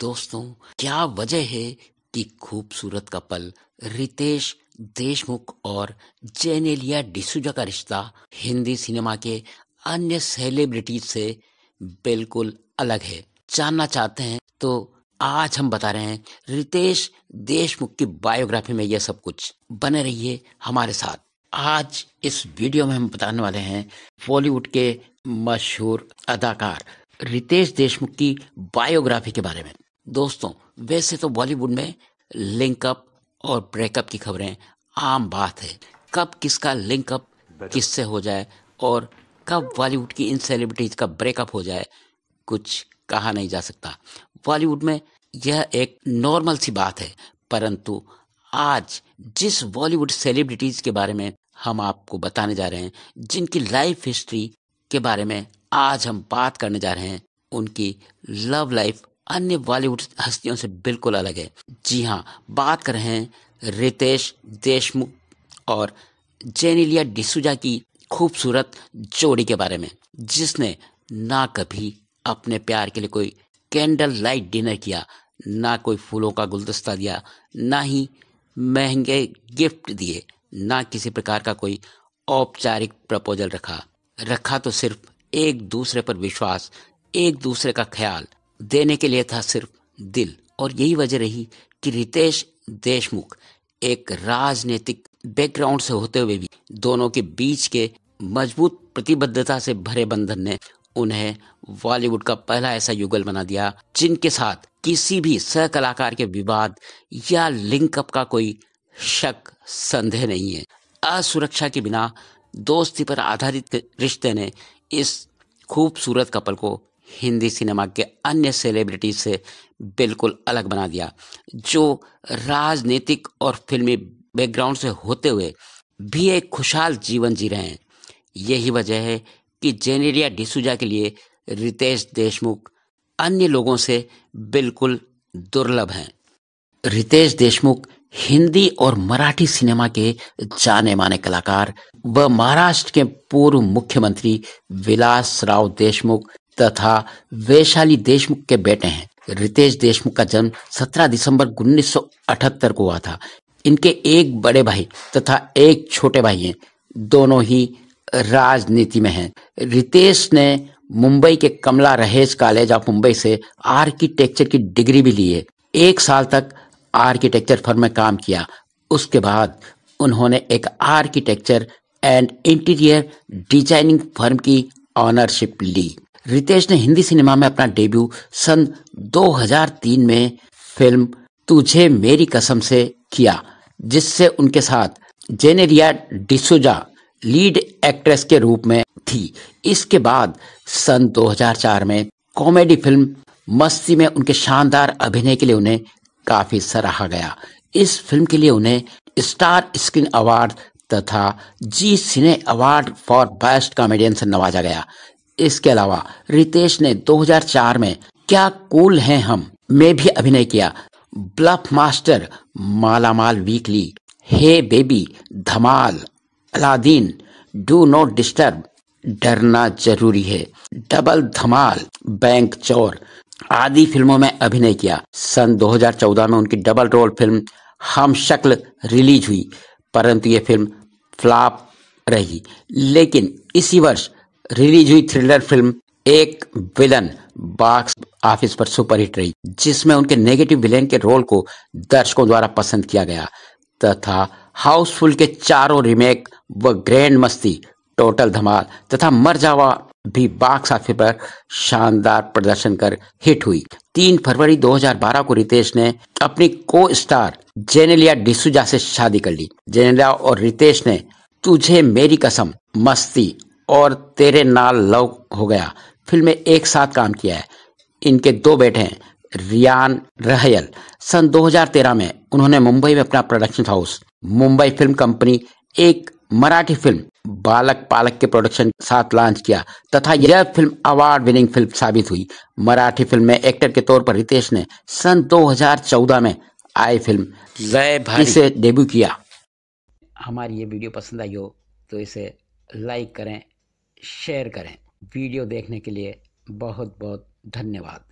दोस्तों क्या वजह है कि खूबसूरत कपल रितेश देशमुख और जेनेलिया डिसूजा का रिश्ता हिंदी सिनेमा के अन्य सेलिब्रिटीज से बिल्कुल अलग है जानना चाहते हैं तो आज हम बता रहे हैं रितेश देशमुख की बायोग्राफी में यह सब कुछ बने रहिए हमारे साथ आज इस वीडियो में हम बताने वाले हैं बॉलीवुड के मशहूर अदाकार रितेश देशमुख की बायोग्राफी के बारे में दोस्तों वैसे तो बॉलीवुड में लिंकअप और ब्रेकअप की खबरें आम बात है कब किसका लिंकअप किससे हो जाए और कब बॉलीवुड की इन सेलिब्रिटीज का ब्रेकअप हो जाए कुछ कहा नहीं जा सकता बॉलीवुड में यह एक नॉर्मल सी बात है परंतु आज जिस बॉलीवुड सेलिब्रिटीज के बारे में हम आपको बताने जा रहे हैं जिनकी लाइफ हिस्ट्री के बारे में आज हम बात करने जा रहे हैं उनकी लव लाइफ अन्य बॉलीवुड हस्तियों से बिल्कुल अलग है जी हाँ बात कर रहे हैं रितेश देशमुख और जेनिलिया डिसूजा की खूबसूरत जोड़ी के बारे में जिसने ना कभी अपने प्यार के लिए कोई कैंडल लाइट डिनर किया ना कोई फूलों का गुलदस्ता दिया ना ही महंगे गिफ्ट दिए ना किसी प्रकार का कोई औपचारिक प्रपोजल रखा रखा तो सिर्फ एक दूसरे पर विश्वास एक दूसरे का ख्याल देने के लिए था सिर्फ दिल और यही वजह रही कि रितेश देशमुख एक राजनीतिक बैकग्राउंड से होते हुए भी दोनों के बीच के मजबूत प्रतिबद्धता से भरे बंधन ने उन्हें बॉलीवुड का पहला ऐसा युगल बना दिया जिनके साथ किसी भी सहकलाकार के विवाद या लिंकअप का कोई शक संदेह नहीं है असुरक्षा के बिना दोस्ती पर आधारित रिश्ते ने इस खूबसूरत कपल को हिंदी सिनेमा के अन्य सेलिब्रिटी से बिल्कुल अलग बना दिया जो राजनीतिक और फिल्मी बैकग्राउंड से होते हुए भी एक खुशहाल जीवन जी रहे हैं यही वजह है कि जेनेरिया डिसूजा के लिए रितेश देशमुख अन्य लोगों से बिल्कुल दुर्लभ हैं रितेश देशमुख हिंदी और मराठी सिनेमा के जाने माने कलाकार व महाराष्ट्र के पूर्व मुख्यमंत्री विलास राव देशमुख तथा वैशाली देशमुख के बेटे हैं रितेश देशमुख का जन्म 17 दिसंबर 1978 को हुआ था इनके एक बड़े भाई तथा एक छोटे भाई हैं दोनों ही राजनीति में हैं रितेश ने मुंबई के कमला रहेज कॉलेज ऑफ मुंबई से आर्किटेक्चर की डिग्री भी ली है एक साल तक आर्किटेक्चर फर्म में काम किया उसके बाद उन्होंने एक architecture and interior designing firm की ऑनरशिप ली रितेश ने हिंदी सिनेमा में अपना डेब्यू सन 2003 में फिल्म तुझे मेरी कसम से किया जिससे उनके साथ जेनेरिया डिसोजा लीड एक्ट्रेस के रूप में थी इसके बाद सन 2004 में कॉमेडी फिल्म मस्ती में उनके शानदार अभिनय के लिए उन्हें काफी सराहा गया इस फिल्म के लिए उन्हें स्टार स्क्रीन अवार्ड तथा Zee cine award for best comedian से नवाजा गया इसके अलावा रितेश ने 2004 में क्या कूल हैं हम में भी अभिनय किया Bluff Master Malamaal Weekly Hey Baby Dhamaal Aladin Do Not Disturb Darna Zaroori है डबल धमाल बैंक चोर आदि फिल्मों में अभिनय किया सन 2014 में उनकी डबल रोल फिल्म हम शक्ल रिलीज हुई परंतु ये फिल्म फ्लॉप रही लेकिन इसी वर्ष रिलीज हुई thriller film Ek Villain box office पर सुपरहिट रही जिसमें उनके नेगेटिव विलेन के रोल को दर्शकों द्वारा पसंद किया गया तथा हाउसफुल के चारों रिमेक व ग्रैंड मस्ती टोटल धमाल तथा मर जावा भी बॉक्स ऑफिस पर शानदार प्रदर्शन कर हिट हुई तीन फरवरी 2012 को रितेश ने अपनी को स्टार जेनेलिया डिसूजा से शादी कर ली जेनेलिया और रितेश ने तुझे मेरी कसम मस्ती और तेरे नाल लव हो गया फिल्म में एक साथ काम किया है इनके दो बेटे हैं रियान रहयल सन 2013 में उन्होंने मुंबई में अपना production house Mumbai film company एक मराठी फिल्म बालक पालक के प्रोडक्शन साथ लॉन्च किया तथा यह फिल्म अवार्ड विनिंग फिल्म साबित हुई मराठी फिल्म में एक्टर के तौर पर रितेश ने सन 2014 में आई फिल्म जय भाई से डेब्यू किया हमारी ये वीडियो पसंद आई हो तो इसे लाइक करें शेयर करें वीडियो देखने के लिए बहुत बहुत धन्यवाद